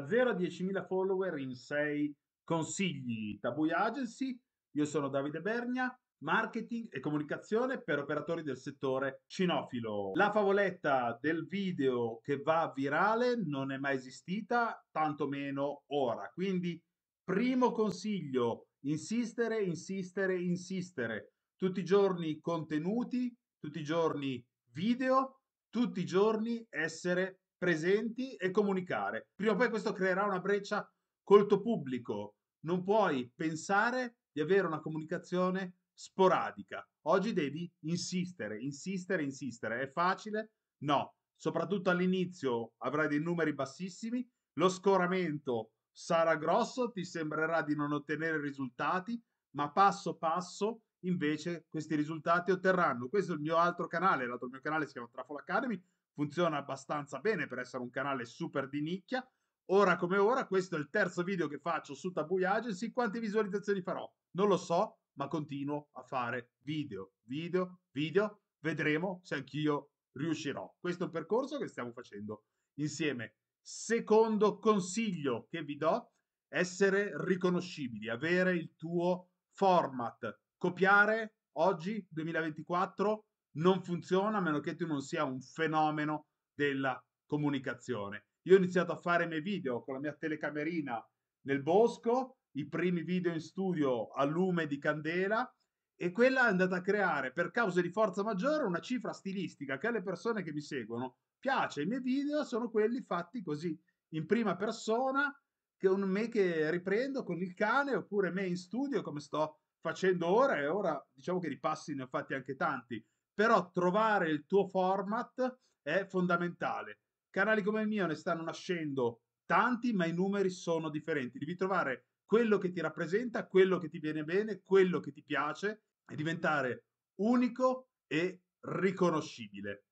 da 0 a 10.000 follower in 6 consigli Taboo Agency. Io sono Davide Bernia, marketing e comunicazione per operatori del settore cinofilo. La favoletta del video che va virale non è mai esistita, tantomeno ora. Quindi, primo consiglio, insistere, insistere, insistere. Tutti i giorni contenuti, tutti i giorni video, tutti i giorni essere presenti e comunicare. Prima o poi questo creerà una breccia col tuo pubblico. Non puoi pensare di avere una comunicazione sporadica. Oggi devi insistere, insistere, insistere. È facile? No. Soprattutto all'inizio avrai dei numeri bassissimi, lo scoramento sarà grosso, ti sembrerà di non ottenere risultati, ma passo passo invece questi risultati otterranno. Questo è il mio altro canale, l'altro mio canale si chiama Trafola Academy, funziona abbastanza bene per essere un canale super di nicchia. Ora come ora, questo è il terzo video che faccio su Taboo Agency. Quante visualizzazioni farò? Non lo so, ma continuo a fare video, video, video. Vedremo se anch'io riuscirò. Questo è il percorso che stiamo facendo insieme. Secondo consiglio che vi do, essere riconoscibili, avere il tuo format. Copiare oggi, 2024, non funziona a meno che tu non sia un fenomeno della comunicazione. Io ho iniziato a fare i miei video con la mia telecamerina nel bosco, i primi video in studio a lume di candela e quella è andata a creare per causa di forza maggiore una cifra stilistica che alle persone che mi seguono piace. I miei video sono quelli fatti così, in prima persona, che un me che riprendo con il cane oppure me in studio come sto facendo ora e ora diciamo che di passi ne ho fatti anche tanti però trovare il tuo format è fondamentale. Canali come il mio ne stanno nascendo tanti, ma i numeri sono differenti. Devi trovare quello che ti rappresenta, quello che ti viene bene, quello che ti piace e diventare unico e riconoscibile.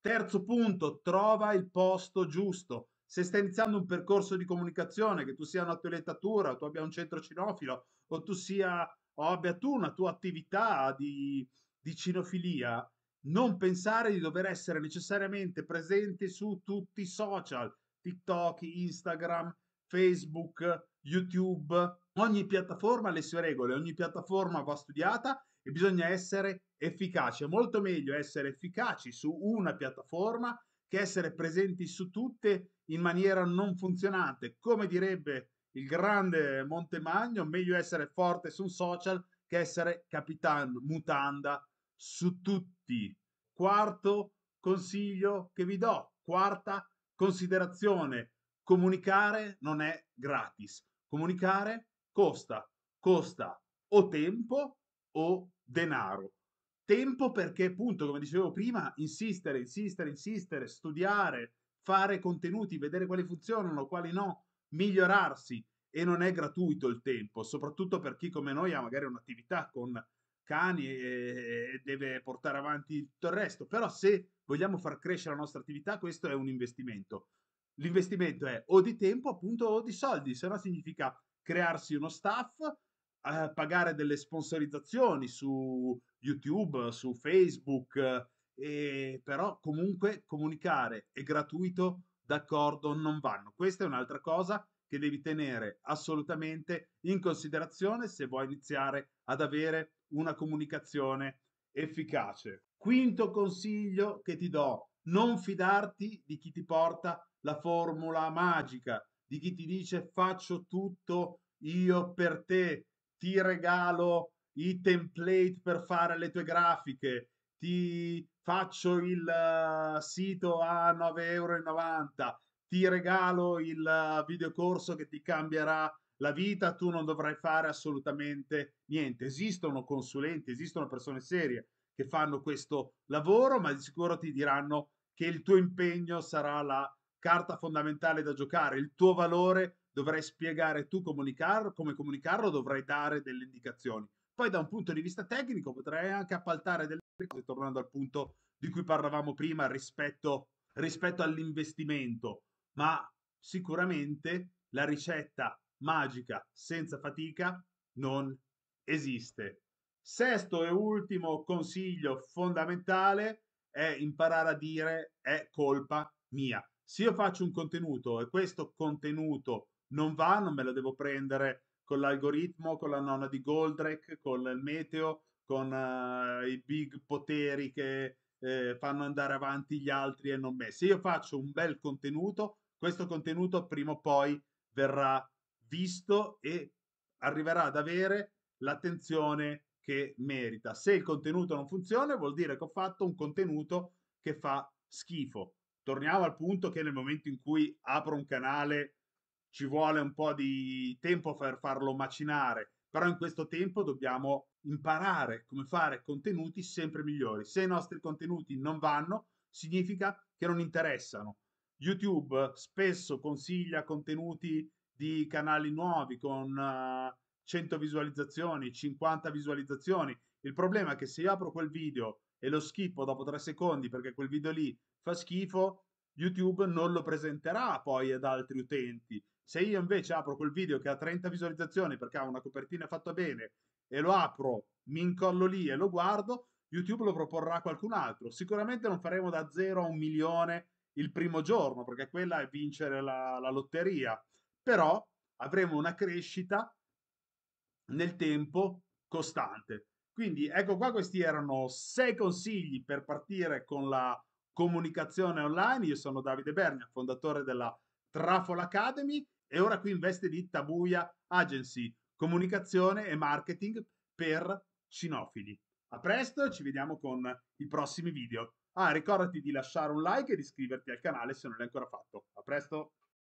Terzo punto, trova il posto giusto. Se stai iniziando un percorso di comunicazione, che tu sia una tua lettatura, tu abbia un centro cinofilo o tu sia o abbia tu una tua attività di di cinofilia, non pensare di dover essere necessariamente presente su tutti i social, TikTok, Instagram, Facebook, YouTube. Ogni piattaforma ha le sue regole, ogni piattaforma va studiata e bisogna essere efficaci. È molto meglio essere efficaci su una piattaforma che essere presenti su tutte in maniera non funzionante. Come direbbe il grande Montemagno, meglio essere forte su un social che essere capitan mutanda su tutti. Quarto consiglio che vi do, quarta considerazione, comunicare non è gratis. Comunicare costa, costa o tempo o denaro. Tempo perché appunto, come dicevo prima, insistere, insistere, insistere, studiare, fare contenuti, vedere quali funzionano, quali no, migliorarsi e non è gratuito il tempo, soprattutto per chi come noi ha magari un'attività con cani e, deve portare avanti tutto il resto. Però se vogliamo far crescere la nostra attività, questo è un investimento. L'investimento è o di tempo, appunto, o di soldi, se no significa crearsi uno staff, eh, pagare delle sponsorizzazioni su YouTube, su Facebook, eh, però comunque comunicare è gratuito, d'accordo, non vanno. Questa è un'altra cosa che devi tenere assolutamente in considerazione se vuoi iniziare ad avere una comunicazione efficace. Quinto consiglio che ti do, non fidarti di chi ti porta la formula magica, di chi ti dice faccio tutto io per te, ti regalo i template per fare le tue grafiche, ti faccio il eh, sito a 9,90 euro, ti regalo il eh, videocorso che ti cambierà la vita, tu non dovrai fare assolutamente niente. Esistono consulenti, esistono persone serie che fanno questo lavoro, ma di sicuro ti diranno che il tuo impegno sarà la carta fondamentale da giocare, il tuo valore dovrai spiegare tu comunicarlo, come comunicarlo, dovrai dare delle indicazioni. Poi da un punto di vista tecnico potrai anche appaltare delle cose, tornando al punto di cui parlavamo prima rispetto, rispetto all'investimento ma sicuramente la ricetta magica senza fatica non esiste. Sesto e ultimo consiglio fondamentale è imparare a dire è colpa mia. Se io faccio un contenuto e questo contenuto non va, non me lo devo prendere con l'algoritmo, con la nonna di Goldrake, con il meteo, con uh, i big poteri che eh, fanno andare avanti gli altri e non me. Se io faccio un bel contenuto, questo contenuto prima o poi verrà visto e arriverà ad avere l'attenzione che merita. Se il contenuto non funziona, vuol dire che ho fatto un contenuto che fa schifo. Torniamo al punto che nel momento in cui apro un canale ci vuole un po' di tempo per farlo macinare, però in questo tempo dobbiamo imparare come fare contenuti sempre migliori. Se i nostri contenuti non vanno, significa che non interessano YouTube spesso consiglia contenuti di canali nuovi con uh, eh, 100 visualizzazioni, 50 visualizzazioni. Il problema è che se io apro quel video e lo schippo dopo 3 secondi perché quel video lì fa schifo, YouTube non lo presenterà poi ad altri utenti. Se io invece apro quel video che ha 30 visualizzazioni perché ha una copertina fatta bene e lo apro, mi incollo lì e lo guardo, YouTube lo proporrà a qualcun altro. Sicuramente non faremo da 0 a un milione il primo giorno, perché quella è vincere la, la lotteria, però avremo una crescita nel tempo costante. Quindi ecco qua, questi erano sei consigli per partire con la comunicazione online. Io sono Davide Bernia, fondatore della Trafol Academy e ora qui in veste di Tabuia Agency, comunicazione e marketing per cinofili. A presto, ci vediamo con i prossimi video. Ah, ricordati di lasciare un like e di iscriverti al canale se non l'hai ancora fatto. A presto!